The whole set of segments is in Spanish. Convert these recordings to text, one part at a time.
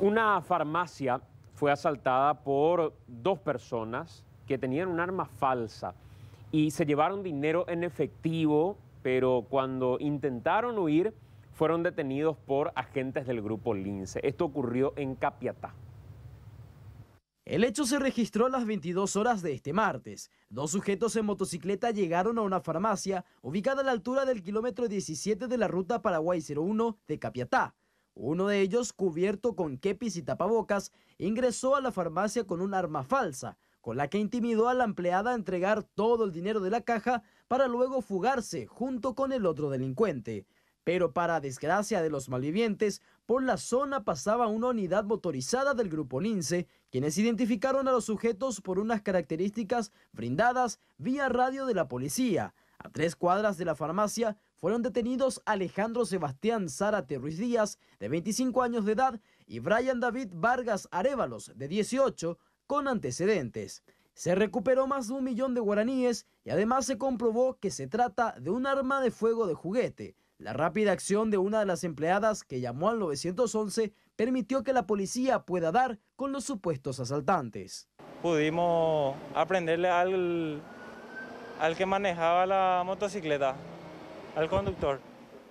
Una farmacia fue asaltada por dos personas que tenían un arma falsa y se llevaron dinero en efectivo, pero cuando intentaron huir fueron detenidos por agentes del grupo Lince. Esto ocurrió en Capiatá. El hecho se registró a las 22 horas de este martes. Dos sujetos en motocicleta llegaron a una farmacia ubicada a la altura del kilómetro 17 de la ruta Paraguay 01 de Capiatá uno de ellos, cubierto con kepis y tapabocas, ingresó a la farmacia con un arma falsa, con la que intimidó a la empleada a entregar todo el dinero de la caja para luego fugarse junto con el otro delincuente. Pero para desgracia de los malvivientes, por la zona pasaba una unidad motorizada del grupo Lince, quienes identificaron a los sujetos por unas características brindadas vía radio de la policía. A tres cuadras de la farmacia fueron detenidos Alejandro Sebastián Zárate Ruiz Díaz, de 25 años de edad, y Brian David Vargas Arevalos, de 18, con antecedentes. Se recuperó más de un millón de guaraníes y además se comprobó que se trata de un arma de fuego de juguete. La rápida acción de una de las empleadas que llamó al 911 permitió que la policía pueda dar con los supuestos asaltantes. Pudimos aprenderle al, al que manejaba la motocicleta al conductor.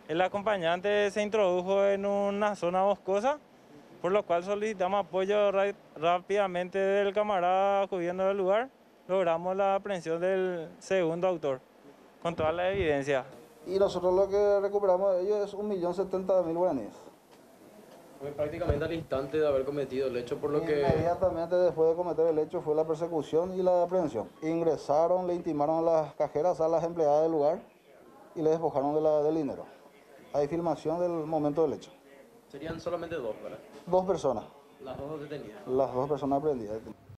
El acompañante se introdujo en una zona boscosa, por lo cual solicitamos apoyo rápidamente del camarada cubriendo del lugar. Logramos la aprehensión del segundo autor, con toda la evidencia. Y nosotros lo que recuperamos de ellos es 1.070.000 guaraníes. Fue prácticamente al instante de haber cometido el hecho, por lo que... Inmediatamente después de cometer el hecho fue la persecución y la aprehensión. Ingresaron, le intimaron a las cajeras, a las empleadas del lugar y le despojaron de la, del dinero. Hay filmación del momento del hecho. Serían solamente dos, ¿verdad? Dos personas. Las dos detenidas. Las dos personas prendidas.